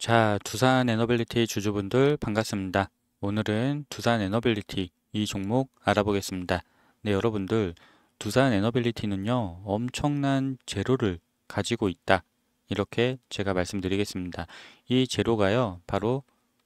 자, 두산 에너빌리티 주주분들 반갑습니다. 오늘은 두산 에너빌리티 이 종목 알아보겠습니다. 네, 여러분들 두산 에너빌리티는요. 엄청난 재료를 가지고 있다. 이렇게 제가 말씀드리겠습니다. 이 재료가요. 바로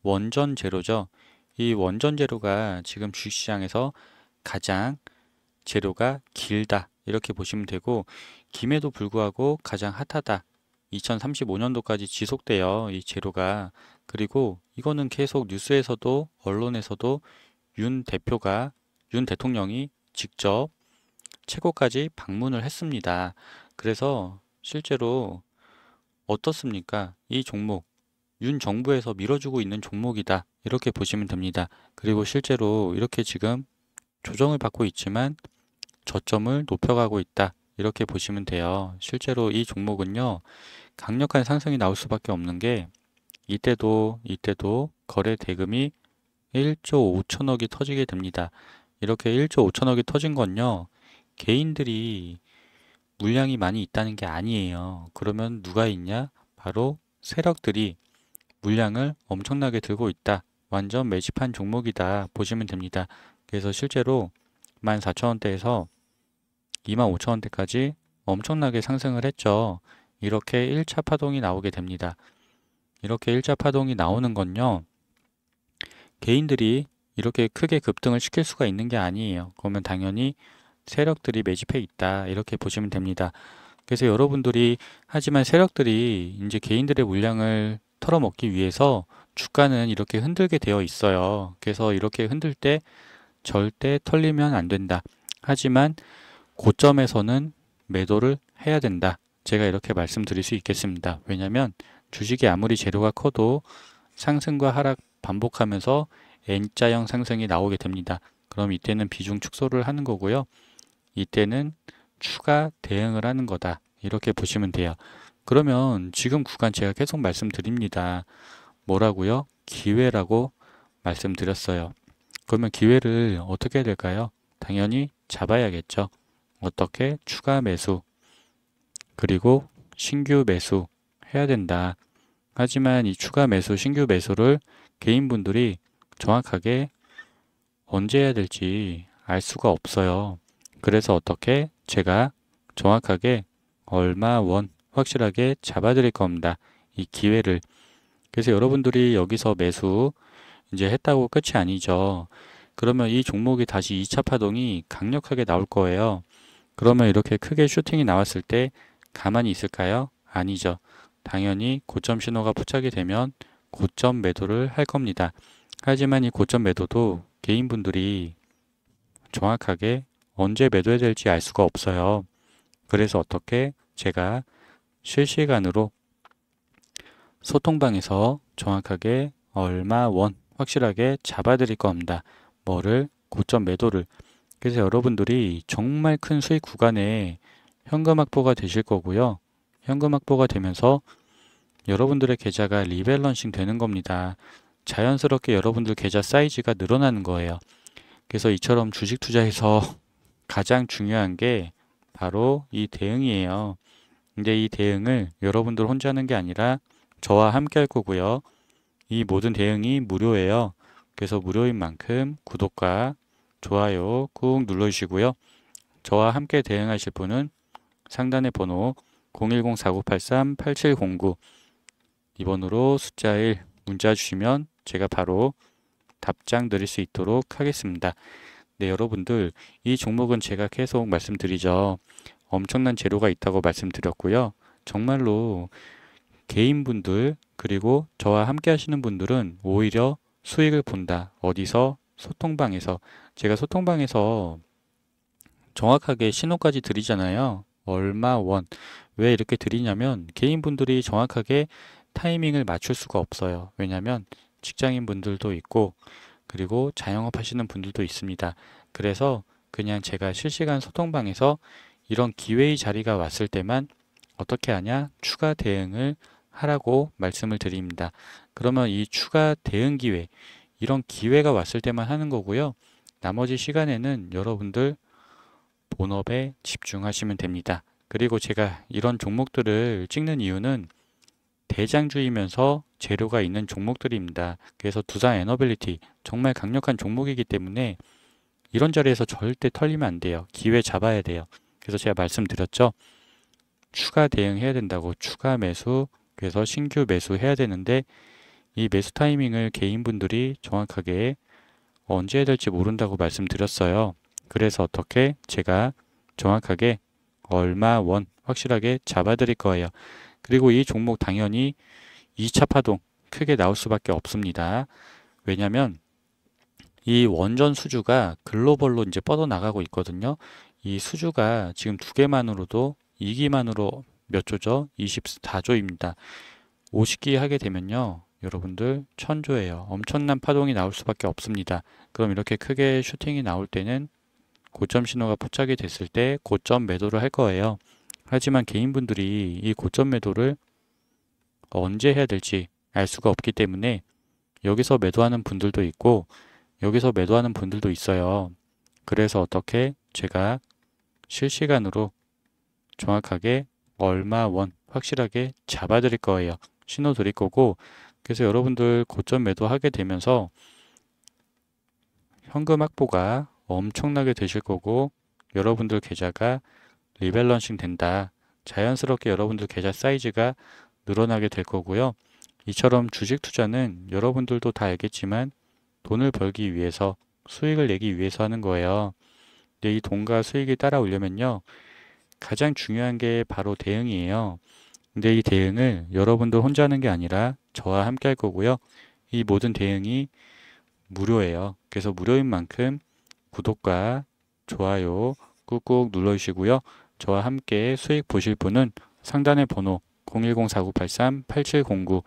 원전 재료죠. 이 원전 재료가 지금 주식시장에서 가장 재료가 길다. 이렇게 보시면 되고 김에도 불구하고 가장 핫하다. 2035년도까지 지속돼요. 이 제로가. 그리고 이거는 계속 뉴스에서도 언론에서도 윤 대표가 윤 대통령이 직접 최고까지 방문을 했습니다. 그래서 실제로 어떻습니까? 이 종목 윤 정부에서 밀어주고 있는 종목이다. 이렇게 보시면 됩니다. 그리고 실제로 이렇게 지금 조정을 받고 있지만 저점을 높여가고 있다. 이렇게 보시면 돼요. 실제로 이 종목은요. 강력한 상승이 나올 수밖에 없는 게 이때도 이때도 거래 대금이 1조 5천억이 터지게 됩니다. 이렇게 1조 5천억이 터진 건요. 개인들이 물량이 많이 있다는 게 아니에요. 그러면 누가 있냐? 바로 세력들이 물량을 엄청나게 들고 있다. 완전 매집한 종목이다. 보시면 됩니다. 그래서 실제로 14,000원대에서 25,000원대까지 엄청나게 상승을 했죠. 이렇게 1차 파동이 나오게 됩니다. 이렇게 1차 파동이 나오는 건요. 개인들이 이렇게 크게 급등을 시킬 수가 있는 게 아니에요. 그러면 당연히 세력들이 매집해 있다. 이렇게 보시면 됩니다. 그래서 여러분들이 하지만 세력들이 이제 개인들의 물량을 털어먹기 위해서 주가는 이렇게 흔들게 되어 있어요. 그래서 이렇게 흔들 때 절대 털리면 안 된다. 하지만 고점에서는 매도를 해야 된다. 제가 이렇게 말씀드릴 수 있겠습니다. 왜냐하면 주식이 아무리 재료가 커도 상승과 하락 반복하면서 N자형 상승이 나오게 됩니다. 그럼 이때는 비중 축소를 하는 거고요. 이때는 추가 대응을 하는 거다. 이렇게 보시면 돼요. 그러면 지금 구간 제가 계속 말씀드립니다. 뭐라고요? 기회라고 말씀드렸어요. 그러면 기회를 어떻게 해야 될까요? 당연히 잡아야겠죠. 어떻게 추가 매수 그리고 신규 매수 해야 된다. 하지만 이 추가 매수, 신규 매수를 개인분들이 정확하게 언제 해야 될지 알 수가 없어요. 그래서 어떻게 제가 정확하게 얼마 원 확실하게 잡아드릴 겁니다. 이 기회를. 그래서 여러분들이 여기서 매수 이제 했다고 끝이 아니죠. 그러면 이 종목이 다시 2차 파동이 강력하게 나올 거예요. 그러면 이렇게 크게 슈팅이 나왔을 때 가만히 있을까요? 아니죠. 당연히 고점 신호가 포착이 되면 고점 매도를 할 겁니다. 하지만 이 고점 매도도 개인분들이 정확하게 언제 매도해야 될지 알 수가 없어요. 그래서 어떻게 제가 실시간으로 소통방에서 정확하게 얼마 원 확실하게 잡아드릴 겁니다. 뭐를 고점 매도를 그래서 여러분들이 정말 큰 수익 구간에 현금 확보가 되실 거고요. 현금 확보가 되면서 여러분들의 계좌가 리밸런싱 되는 겁니다. 자연스럽게 여러분들 계좌 사이즈가 늘어나는 거예요. 그래서 이처럼 주식 투자에서 가장 중요한 게 바로 이 대응이에요. 근데 이 대응을 여러분들 혼자 하는 게 아니라 저와 함께 할 거고요. 이 모든 대응이 무료예요. 그래서 무료인 만큼 구독과 좋아요 꾹 눌러주시고요. 저와 함께 대응하실 분은 상단의 번호 010-4983-8709 이번호로 숫자 1 문자 주시면 제가 바로 답장 드릴 수 있도록 하겠습니다. 네, 여러분들 이 종목은 제가 계속 말씀드리죠. 엄청난 재료가 있다고 말씀드렸고요. 정말로 개인분들 그리고 저와 함께 하시는 분들은 오히려 수익을 본다. 어디서 소통방에서 제가 소통방에서 정확하게 신호까지 드리잖아요. 얼마 원. 왜 이렇게 드리냐면 개인분들이 정확하게 타이밍을 맞출 수가 없어요. 왜냐면 직장인분들도 있고 그리고 자영업 하시는 분들도 있습니다. 그래서 그냥 제가 실시간 소통방에서 이런 기회의 자리가 왔을 때만 어떻게 하냐? 추가 대응을 하라고 말씀을 드립니다. 그러면 이 추가 대응 기회, 이런 기회가 왔을 때만 하는 거고요. 나머지 시간에는 여러분들 본업에 집중하시면 됩니다. 그리고 제가 이런 종목들을 찍는 이유는 대장주이면서 재료가 있는 종목들입니다. 그래서 두산 에너빌리티 정말 강력한 종목이기 때문에 이런 자리에서 절대 털리면 안 돼요. 기회 잡아야 돼요. 그래서 제가 말씀드렸죠. 추가 대응해야 된다고 추가 매수 그래서 신규 매수해야 되는데 이 매수 타이밍을 개인분들이 정확하게 언제 해야 될지 모른다고 말씀드렸어요. 그래서 어떻게 제가 정확하게 얼마 원 확실하게 잡아드릴 거예요. 그리고 이 종목 당연히 2차 파동 크게 나올 수밖에 없습니다. 왜냐하면 이 원전 수주가 글로벌로 이제 뻗어나가고 있거든요. 이 수주가 지금 두 개만으로도 2기만으로 몇 조죠? 24조입니다. 50기 하게 되면요. 여러분들 천조예요. 엄청난 파동이 나올 수밖에 없습니다. 그럼 이렇게 크게 슈팅이 나올 때는 고점 신호가 포착이 됐을 때 고점 매도를 할 거예요. 하지만 개인분들이 이 고점 매도를 언제 해야 될지 알 수가 없기 때문에 여기서 매도하는 분들도 있고 여기서 매도하는 분들도 있어요. 그래서 어떻게 제가 실시간으로 정확하게 얼마 원 확실하게 잡아드릴 거예요. 신호 드릴 거고 그래서 여러분들 고점 매도하게 되면서 현금 확보가 엄청나게 되실 거고 여러분들 계좌가 리밸런싱 된다. 자연스럽게 여러분들 계좌 사이즈가 늘어나게 될 거고요. 이처럼 주식 투자는 여러분들도 다 알겠지만 돈을 벌기 위해서 수익을 내기 위해서 하는 거예요. 근데 이 돈과 수익이 따라오려면요. 가장 중요한 게 바로 대응이에요. 근데 이 대응을 여러분도 혼자 하는 게 아니라 저와 함께 할 거고요. 이 모든 대응이 무료예요. 그래서 무료인 만큼 구독과 좋아요 꾹꾹 눌러주시고요. 저와 함께 수익 보실 분은 상단의 번호 010-4983-8709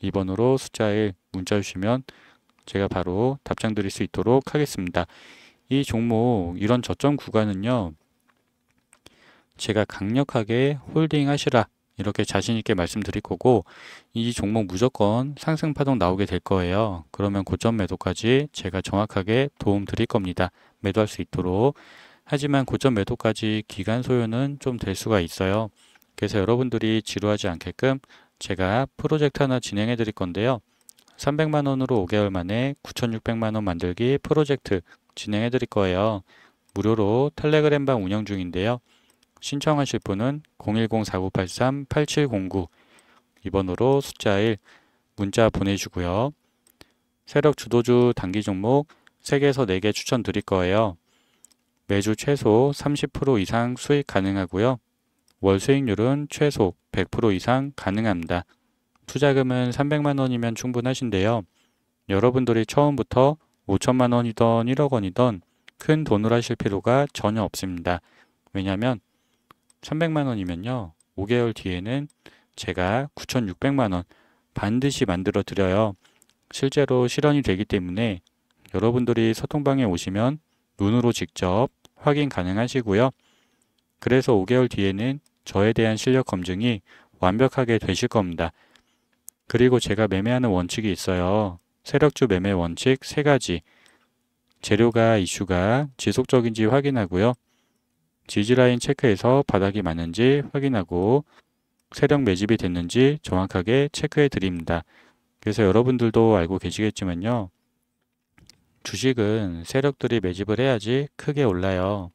이번호로 숫자 에 문자 주시면 제가 바로 답장 드릴 수 있도록 하겠습니다. 이 종목 이런 저점 구간은요. 제가 강력하게 홀딩 하시라 이렇게 자신 있게 말씀드릴 거고 이 종목 무조건 상승 파동 나오게 될 거예요. 그러면 고점 매도까지 제가 정확하게 도움 드릴 겁니다. 매도할 수 있도록 하지만 고점 매도까지 기간 소요는 좀 될 수가 있어요. 그래서 여러분들이 지루하지 않게끔 제가 프로젝트 하나 진행해 드릴 건데요. 300만 원으로 5개월 만에 9,600만 원 만들기 프로젝트 진행해 드릴 거예요. 무료로 텔레그램 방 운영 중인데요. 신청하실 분은 010-4983-8709 이번호로 숫자 1 문자 보내주고요. 세력 주도주 단기 종목 3개에서 4개 추천드릴 거예요. 매주 최소 30% 이상 수익 가능하고요. 월 수익률은 최소 100% 이상 가능합니다. 투자금은 300만 원이면 충분하신데요. 여러분들이 처음부터 5천만 원이던 1억 원이던 큰돈으로 하실 필요가 전혀 없습니다. 왜냐하면 1,100만 원이면요. 5개월 뒤에는 제가 9,600만 원 반드시 만들어 드려요. 실제로 실현이 되기 때문에 여러분들이 소통방에 오시면 눈으로 직접 확인 가능하시고요. 그래서 5개월 뒤에는 저에 대한 실력 검증이 완벽하게 되실 겁니다. 그리고 제가 매매하는 원칙이 있어요. 세력주 매매 원칙 세가지 재료가 이슈가 지속적인지 확인하고요. 지지라인 체크해서 바닥이 맞는지 확인하고 세력 매집이 됐는지 정확하게 체크해 드립니다. 그래서 여러분들도 알고 계시겠지만요. 주식은 세력들이 매집을 해야지 크게 올라요.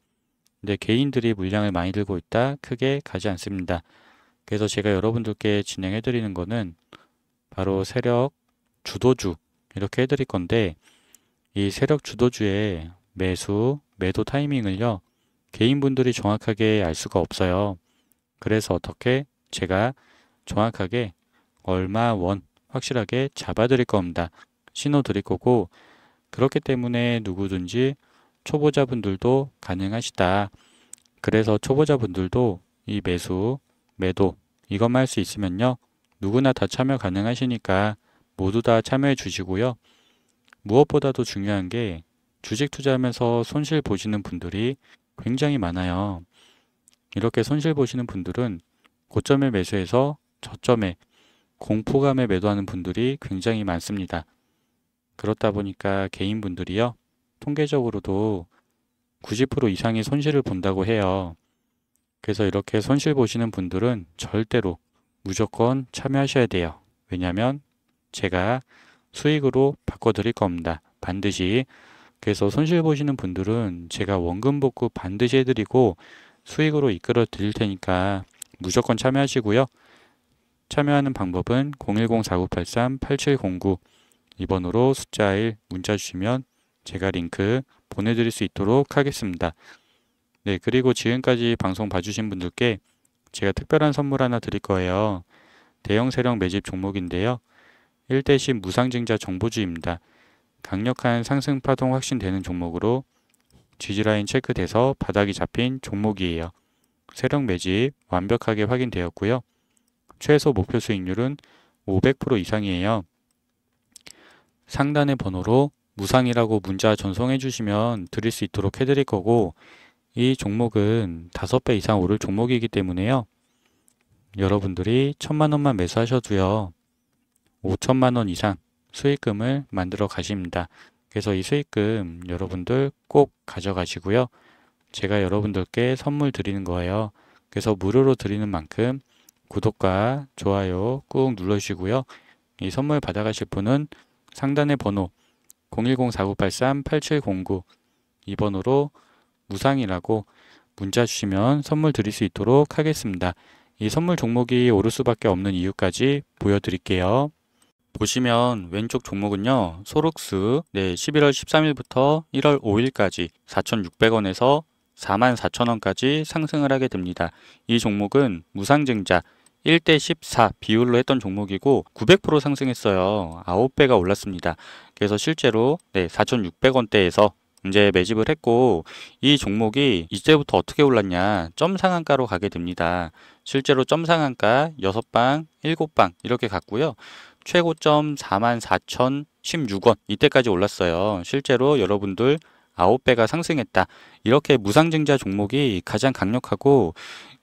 근데 개인들이 물량을 많이 들고 있다 크게 가지 않습니다. 그래서 제가 여러분들께 진행해 드리는 거는 바로 세력 주도주 이렇게 해드릴 건데 이 세력 주도주의 매수, 매도 타이밍을요. 개인분들이 정확하게 알 수가 없어요. 그래서 어떻게 제가 정확하게 얼마 원 확실하게 잡아 드릴 겁니다. 신호 드릴 거고 그렇기 때문에 누구든지 초보자분들도 가능하시다. 그래서 초보자분들도 이 매수, 매도 이것만 할 수 있으면요. 누구나 다 참여 가능하시니까 모두 다 참여해 주시고요. 무엇보다도 중요한 게 주식 투자하면서 손실 보시는 분들이 굉장히 많아요. 이렇게 손실 보시는 분들은 고점에 매수해서 저점에 공포감에 매도하는 분들이 굉장히 많습니다. 그렇다 보니까 개인분들이요. 통계적으로도 90% 이상의 손실을 본다고 해요. 그래서 이렇게 손실 보시는 분들은 절대로 무조건 참여하셔야 돼요. 왜냐하면 제가 수익으로 바꿔드릴 겁니다. 반드시 그래서 손실 보시는 분들은 제가 원금 복구 반드시 해드리고 수익으로 이끌어 드릴 테니까 무조건 참여하시고요. 참여하는 방법은 010-4983-8709 이번호로 숫자 1 문자 주시면 제가 링크 보내드릴 수 있도록 하겠습니다. 네, 그리고 지금까지 방송 봐주신 분들께 제가 특별한 선물 하나 드릴 거예요. 대형 세력 매집 종목인데요. 1대10 무상증자 정보주입니다. 강력한 상승 파동 확신되는 종목으로 지지라인 체크돼서 바닥이 잡힌 종목이에요. 세력 매집 완벽하게 확인되었고요. 최소 목표 수익률은 500% 이상이에요. 상단의 번호로 무상이라고 문자 전송해 주시면 드릴 수 있도록 해드릴 거고 이 종목은 5배 이상 오를 종목이기 때문에요. 여러분들이 천만 원만 매수하셔도요. 5천만 원 이상 수익금을 만들어 가십니다. 그래서 이 수익금 여러분들 꼭 가져가시고요. 제가 여러분들께 선물 드리는 거예요. 그래서 무료로 드리는 만큼 구독과 좋아요 꾹 눌러주시고요. 이 선물 받아가실 분은 상단의 번호 010-4983-8709 이번호로 무상이라고 문자 주시면 선물 드릴 수 있도록 하겠습니다. 이 선물 종목이 오를 수밖에 없는 이유까지 보여드릴게요. 보시면 왼쪽 종목은요. 소록스 네, 11월 13일부터 1월 5일까지 4,600원에서 44,000원까지 상승을 하게 됩니다. 이 종목은 무상증자 1대 14 비율로 했던 종목이고 900% 상승했어요. 9배가 올랐습니다. 그래서 실제로 네, 4,600원대에서 이제 매집을 했고 이 종목이 이제부터 어떻게 올랐냐 점 상한가로 가게 됩니다. 실제로 점 상한가 6방, 7방 이렇게 갔고요. 최고점 44,016원 이때까지 올랐어요. 실제로 여러분들 9배가 상승했다. 이렇게 무상증자 종목이 가장 강력하고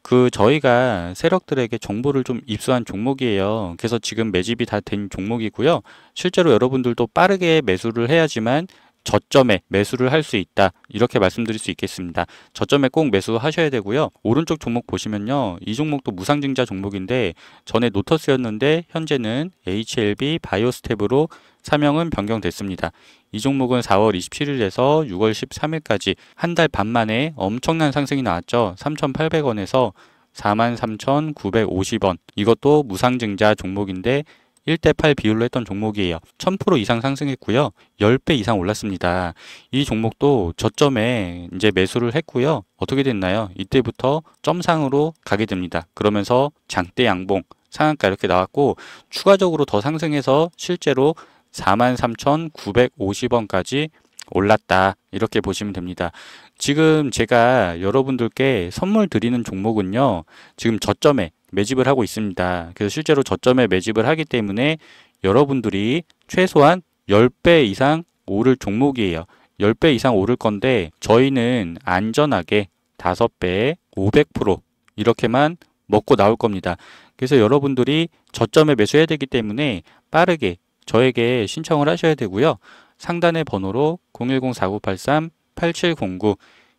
그 저희가 세력들에게 정보를 좀 입수한 종목이에요. 그래서 지금 매집이 다 된 종목이고요. 실제로 여러분들도 빠르게 매수를 해야지만 저점에 매수를 할 수 있다 이렇게 말씀드릴 수 있겠습니다. 저점에 꼭 매수하셔야 되고요. 오른쪽 종목 보시면요. 이 종목도 무상증자 종목인데 전에 노터스였는데 현재는 HLB 바이오스텝으로 사명은 변경됐습니다. 이 종목은 4월 27일에서 6월 13일까지 한 달 반 만에 엄청난 상승이 나왔죠. 3,800원에서 43,950원 이것도 무상증자 종목인데 1대8 비율로 했던 종목이에요. 1000% 이상 상승했고요. 10배 이상 올랐습니다. 이 종목도 저점에 이제 매수를 했고요. 어떻게 됐나요? 이때부터 점상으로 가게 됩니다. 그러면서 장대 양봉 상한가 이렇게 나왔고 추가적으로 더 상승해서 실제로 43,950원까지 올랐다 이렇게 보시면 됩니다. 지금 제가 여러분들께 선물 드리는 종목은요. 지금 저점에 매집을 하고 있습니다. 그래서 실제로 저점에 매집을 하기 때문에 여러분들이 최소한 10배 이상 오를 종목이에요. 10배 이상 오를 건데 저희는 안전하게 5배, 500% 이렇게만 먹고 나올 겁니다. 그래서 여러분들이 저점에 매수해야 되기 때문에 빠르게 저에게 신청을 하셔야 되고요. 상단의 번호로 010-4983-8709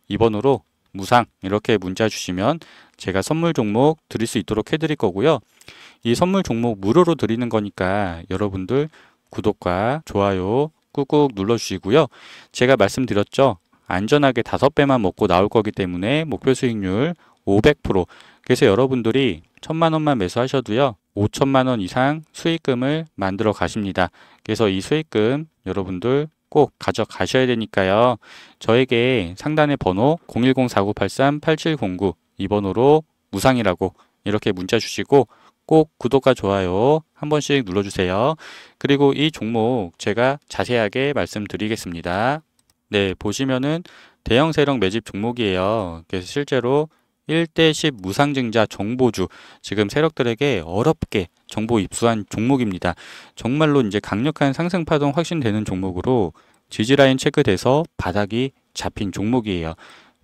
이번호로 무상 이렇게 문자 주시면 제가 선물 종목 드릴 수 있도록 해드릴 거고요. 이 선물 종목 무료로 드리는 거니까 여러분들 구독과 좋아요 꾹꾹 눌러주시고요. 제가 말씀드렸죠. 안전하게 다섯 배만 먹고 나올 거기 때문에 목표 수익률 500% 그래서 여러분들이 천만 원만 매수하셔도요. 5천만 원 이상 수익금을 만들어 가십니다. 그래서 이 수익금 여러분들 꼭 가져가셔야 되니까요. 저에게 상단의 번호 010-4983-8709 이 번호로 무상이라고 이렇게 문자 주시고 꼭 구독과 좋아요 한 번씩 눌러주세요. 그리고 이 종목 제가 자세하게 말씀드리겠습니다. 네, 보시면은 대형 세력 매집 종목이에요. 그래서 실제로 1대10 무상증자 정보주 지금 세력들에게 어렵게 정보 입수한 종목입니다. 정말로 이제 강력한 상승 파동 확신되는 종목으로 지지라인 체크돼서 바닥이 잡힌 종목이에요.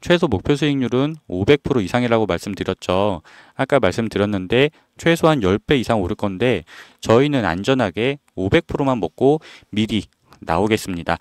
최소 목표 수익률은 500% 이상이라고 말씀드렸죠. 아까 말씀드렸는데 최소한 10배 이상 오를 건데 저희는 안전하게 500%만 먹고 미리 나오겠습니다.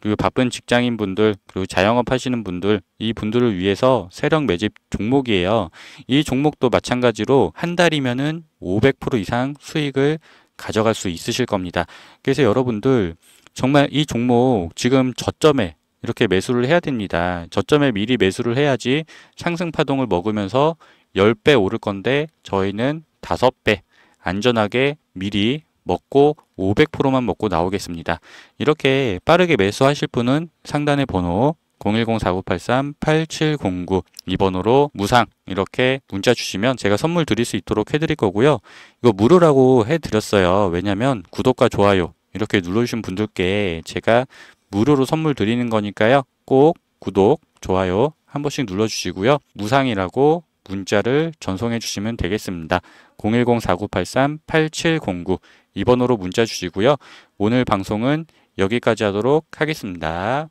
그리고 바쁜 직장인 분들, 그리고 자영업 하시는 분들, 이 분들을 위해서 세력 매집 종목이에요. 이 종목도 마찬가지로 한 달이면은 500% 이상 수익을 가져갈 수 있으실 겁니다. 그래서 여러분들 정말 이 종목 지금 저점에 이렇게 매수를 해야 됩니다. 저점에 미리 매수를 해야지 상승 파동을 먹으면서 10배 오를 건데 저희는 5배 안전하게 미리 먹고 500%만 먹고 나오겠습니다. 이렇게 빠르게 매수하실 분은 상단의 번호 010-4983-8709 이 번호로 무상 이렇게 문자 주시면 제가 선물 드릴 수 있도록 해드릴 거고요. 이거 무료라고 해드렸어요. 왜냐면 구독과 좋아요 이렇게 눌러주신 분들께 제가 무료로 선물 드리는 거니까요. 꼭 구독, 좋아요 한 번씩 눌러주시고요. 무상이라고 문자를 전송해 주시면 되겠습니다. 010-4983-8709이번호로 문자 주시고요. 오늘 방송은 여기까지 하도록 하겠습니다.